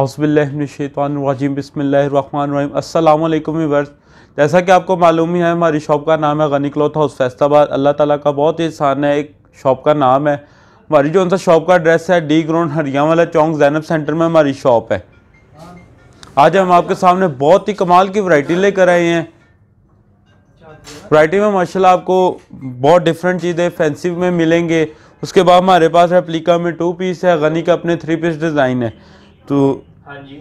अउसबिल्लिनशैतवानवाजीम बसमिल्लर अस्सलाम वर्स जैसा कि आपको मालूम ही है हमारी शॉप का नाम है गनी क्लॉथ हाउस फैसलाबाद अल्लाह ताला का बहुत ही आसान है एक शॉप का नाम है हमारी जो उनका शॉप का एड्रेस है डी ग्राउंड हरिया वाला चौंक जैनब सेंटर में हमारी शॉप है आज हम आपके सामने बहुत ही कमाल की वरायटी लेकर आए हैं वरायटी में माशा आपको बहुत डिफरेंट चीज़ें फैंसी में मिलेंगे उसके बाद हमारे पास रेप्लिका में टू पीस है गनी का अपने थ्री पीस डिज़ाइन है तो हाँ जी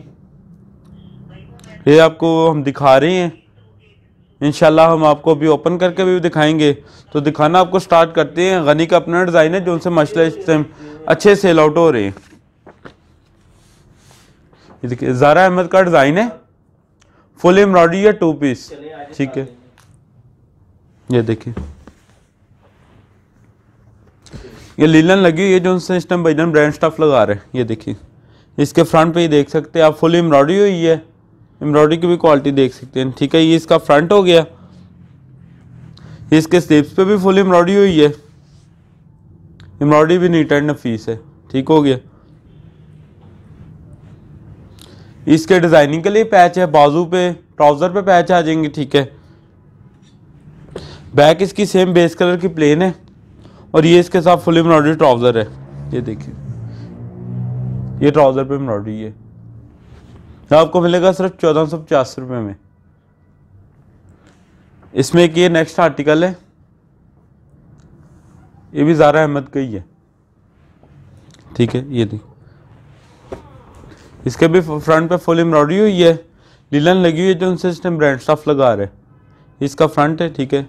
ये आपको हम दिखा रहे हैं इनशाला हम आपको अभी ओपन करके भी दिखाएंगे तो दिखाना आपको स्टार्ट करते हैं गनी का अपना डिज़ाइन है जो उनसे मसला इस टाइम अच्छे सेल आउट हो रहे हैं देखिए ज़ारा अहमद का डिज़ाइन है फुल एम्ब्रॉयडरी या टू पीस ठीक है ये देखिए ये लीलन लगी हुई है जो उनसे इस टाइम ब्रांड स्टफ लगा रहे हैं ये देखिए इसके फ्रंट पे ही देख सकते हैं आप फुल एम्ब्रॉयडरी हुई है एम्ब्रॉयडरी की भी क्वालिटी देख सकते हैं ठीक है ये इसका फ्रंट हो गया इसके स्लिप्स पे भी फुल एम्ब्रॉयडरी हुई है एम्ब्रॉयडरी भी नीट एंड फीस है ठीक हो गया इसके डिज़ाइनिंग के लिए पैच है बाजू पे ट्राउज़र पे पैच आ जाएंगे ठीक है बैक इसकी सेम बेस कलर की प्लेन है और ये इसके साथ फुल एम्ब्रॉयडरी ट्राउज़र है ये देखिए ये ट्राउज़र पे एम्ब्रॉयडरी है आपको मिलेगा सिर्फ चौदह सौ पचास रुपये में इसमें एक ये नेक्स्ट आर्टिकल है ये भी ज़ारा अहमद का ही है ठीक है ये देखो इसके भी फ्रंट पे फुल एम्ब्रॉयडरी हुई है लीलन लगी हुई है जो उनसे इसने ब्रांड स्टफ लगा रहे इसका फ्रंट है ठीक है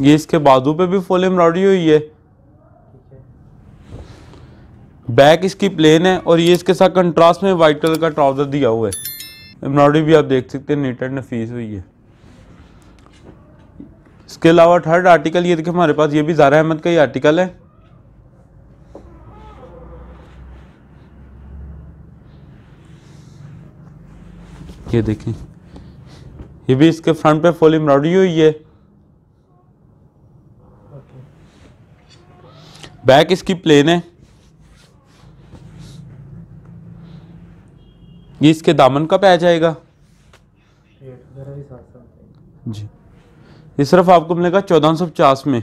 ये इसके बाजू पे भी फुल एम्ब्रॉयडरी हुई है बैक इसकी प्लेन है और ये इसके साथ कंट्रास्ट में वाइट कलर का ट्राउज़र दिया हुआ है एम्ब्रॉयडरी भी आप देख सकते हैं नीट एंड नफीस हुई है इसके अलावा थर्ड आर्टिकल ये देखिए हमारे पास ये भी ज़ारा अहमद का ही आर्टिकल है ये देखें ये भी इसके फ्रंट पे फुल एम्ब्रॉयडरी हुई है बैक इसकी प्लेन है ये इसके दामन का पे आ जाएगा जी ये सिर्फ आपको मिलेगा चौदह सौ पचास में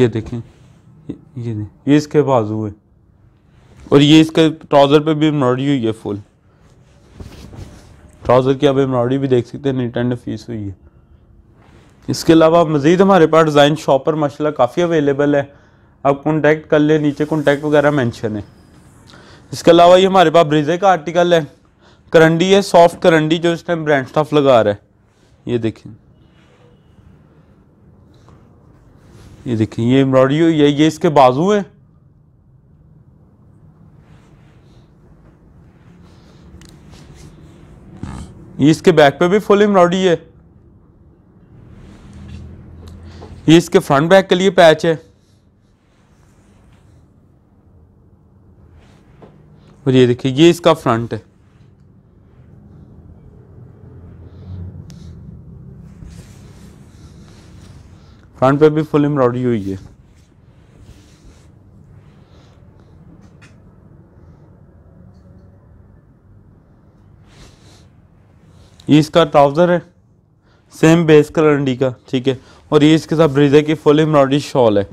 ये देखें ये ये, ये इसके बाजू है और ये इसके ट्राउज़र पे भी एम्ब्रॉयडरी हुई है फुल ट्राउज़र की आप एम्ब्रॉयडरी भी देख सकते हैं नीट एंड फीस हुई है इसके अलावा मज़ीद हमारे पास डिज़ाइन शॉप पर माशा काफ़ी अवेलेबल है आप कॉन्टैक्ट कर ले नीचे कॉन्टैक्ट वगैरह मैंशन है इसके अलावा ये हमारे पास ब्रिजे का आर्टिकल है करंडी है सॉफ्ट करंडी जो इस टाइम ब्रांड स्टफ लगा रहा है ये देखें ये देखें ये एम्ब्रॉयडरी ये ये इसके बाजू है ये इसके बैक पे भी फुल एम्ब्रॉयडरी है ये इसके फ्रंट बैक के लिए पैच है और ये देखिए ये इसका फ्रंट है फ्रंट पे भी फुल एम्ब्रॉयडरी हुई है ये इसका ट्राउज़र है सेम बेस कलर अंडी का ठीक है और ये इसके साथ ब्रीजे की फुल एम्ब्रॉयडरी शॉल है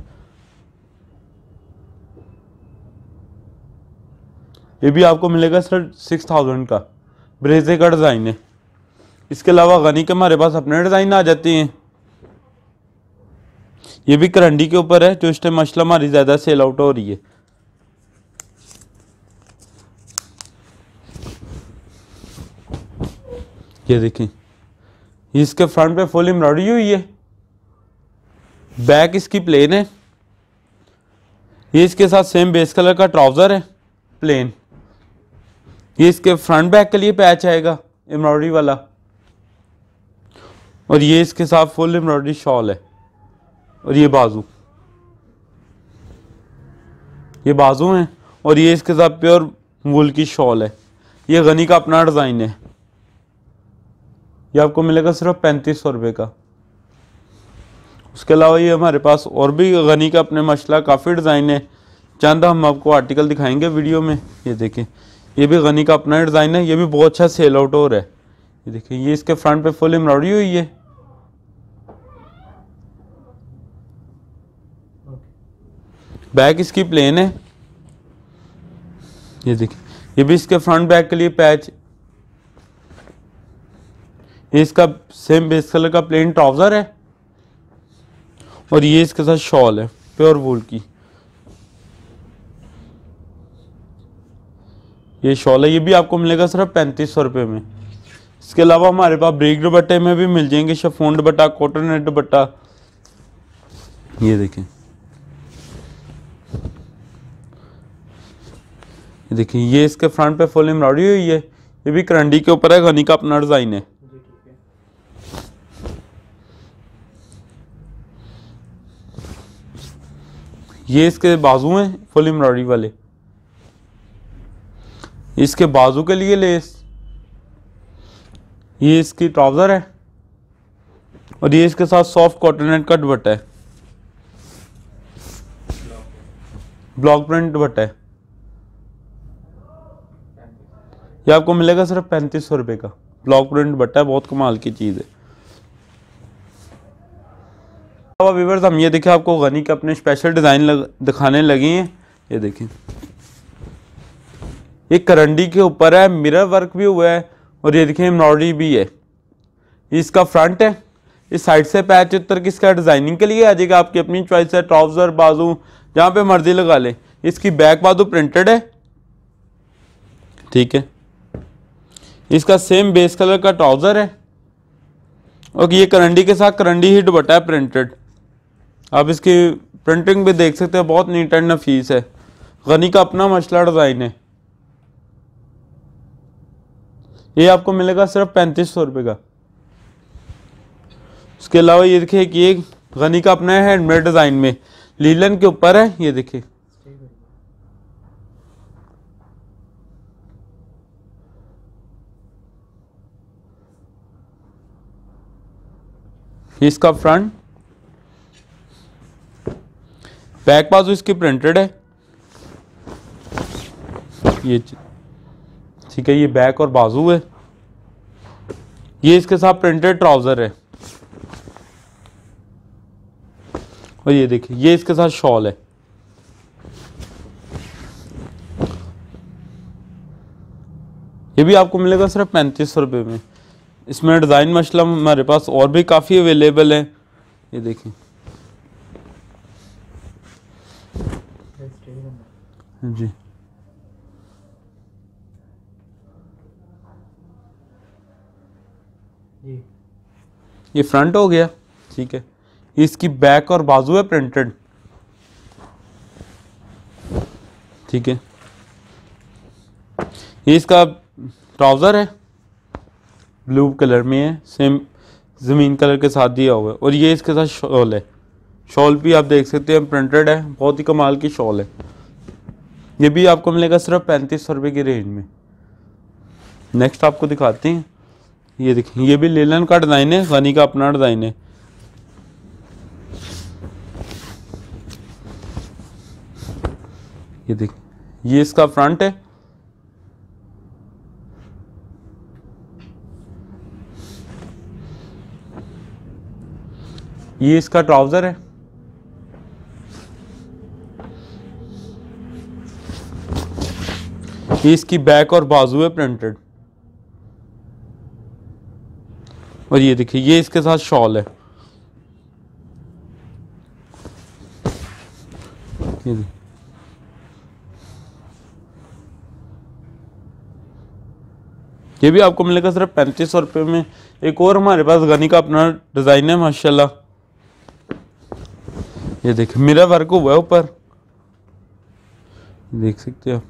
ये भी आपको मिलेगा सर सिक्स थाउजेंड का ब्रेजे का डिज़ाइन है इसके अलावा गनी के हमारे पास अपने डिज़ाइन आ जाते हैं ये भी करंडी के ऊपर है जो इस टाइम मछला हमारी ज़्यादा सेल आउट हो रही है ये देखें इसके फ्रंट पे फुल एम्ब्रॉयडरी हुई है बैक इसकी प्लेन है ये इसके साथ सेम बेस कलर का ट्राउज़र है प्लेन ये इसके फ्रंट बैक के लिए पैच आएगा एम्ब्रॉयडरी वाला और ये इसके साथ फुल एम्ब्रॉयडरी शॉल है और ये बाजू ये बाजू है और ये इसके साथ प्योर वुल की शॉल है ये गनी का अपना डिज़ाइन है ये आपको मिलेगा सिर्फ पैंतीस सौ रुपये का उसके अलावा ये हमारे पास और भी गनी का अपने मशला काफ़ी डिज़ाइन है चंद हम आपको आर्टिकल दिखाएंगे वीडियो में ये देखें ये भी गनी का अपना डिज़ाइन है ये भी बहुत अच्छा सेल आउट हो रहा है ये देखिए ये इसके फ्रंट पे फुल एम्ब्रॉयडरी हुई है बैक इसकी प्लेन है ये देखिए ये भी इसके फ्रंट बैक के लिए पैच ये इसका सेम बेस कलर का प्लेन ट्राउज़र है और ये इसके साथ शॉल है प्योर वूल की ये शॉल है ये भी आपको मिलेगा सिर्फ पैंतीस सौ रुपये में इसके अलावा हमारे पास ब्रिक दुपट्टे में भी मिल जाएंगे chiffon dupatta cotton net dupatta ये देखें ये देखिए ये इसके फ्रंट पे फुल एम्ब्रॉयडरी हुई है ये भी करंडी के ऊपर है घनी का अपना डिज़ाइन है ये इसके बाजू हैं फुल एम्ब्रॉयडरी वाले इसके बाजू के लिए लेस ये इसकी ट्राउज़र है और ये इसके साथ सॉफ्ट एंड कट बट है ब्लॉक प्रिंट बट है ये आपको मिलेगा सिर्फ पैंतीस सौ रुपए का ब्लॉक प्रिंट है बहुत कमाल की चीज़ है हम ये देखिए आपको गनी के अपने स्पेशल डिज़ाइन लग, दिखाने लगी हैं ये देखें ये करंडी के ऊपर है मिरर वर्क भी हुआ है और ये देखिए एम्ब्रॉयडरी भी है इसका फ्रंट है इस साइड से पैच उत्तर किसका डिज़ाइनिंग के लिए आ जाएगा आपकी अपनी चॉइस है ट्राउज़र बाजू जहाँ पे मर्जी लगा लें इसकी बैक बाजू प्रिंटेड है ठीक है इसका सेम बेस कलर का ट्राउज़र है और ये करंडी के साथ करंडी ही दुपट्टा है प्रिंटेड आप इसकी प्रिंटिंग भी देख सकते हैं बहुत नीट एंड नफीस है गनी का अपना मछला डिज़ाइन है ये आपको मिलेगा सिर्फ पैंतीस सौ रुपये का उसके अलावा ये देखिए कि एक गनी का अपना है हैंडमेड डिज़ाइन में लीलन के ऊपर है ये देखिए इसका फ्रंट बैक बाजू इसकी प्रिंटेड है ये चीज ठीक है ये बैक और बाजू है ये इसके साथ प्रिंटेड ट्राउज़र है और ये देखिए ये इसके साथ शॉल है ये भी आपको मिलेगा सिर्फ पैंतीस सौ रुपये में इसमें डिज़ाइन मशला हमारे पास और भी काफ़ी अवेलेबल है ये देखिए जी ये फ्रंट हो गया ठीक है इसकी बैक और बाजू है प्रिंटेड ठीक है ये इसका ट्राउज़र है ब्लू कलर में है सेम ज़मीन कलर के साथ दिया हुआ है और ये इसके साथ शॉल है शॉल भी आप देख सकते हैं प्रिंटेड है बहुत ही कमाल की शॉल है ये भी आपको मिलेगा सिर्फ पैंतीस सौ रुपये की रेंज में नेक्स्ट आपको दिखाते हैं ये देखिए ये भी लेलन का डिज़ाइन है सनी का अपना डिज़ाइन है ये देखिए ये इसका फ्रंट है ये इसका ट्राउज़र है ये इसकी बैक और बाजू है प्रिंटेड और ये देखिए ये इसके साथ शॉल है ये ये भी आपको मिलेगा सिर्फ पैंतीस सौ रुपये में एक और हमारे पास गनी का अपना डिज़ाइन है माशाल्लाह ये देखिए मेरा वर्क हुआ है ऊपर देख सकते हो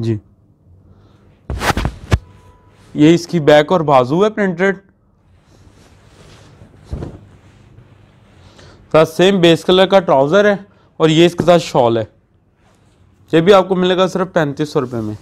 जी ये इसकी बैक और बाजू है प्रिंटेड साथ सेम बेस कलर का ट्राउज़र है और ये इसके साथ शॉल है ये भी आपको मिलेगा सिर्फ पैंतीस सौ रुपये में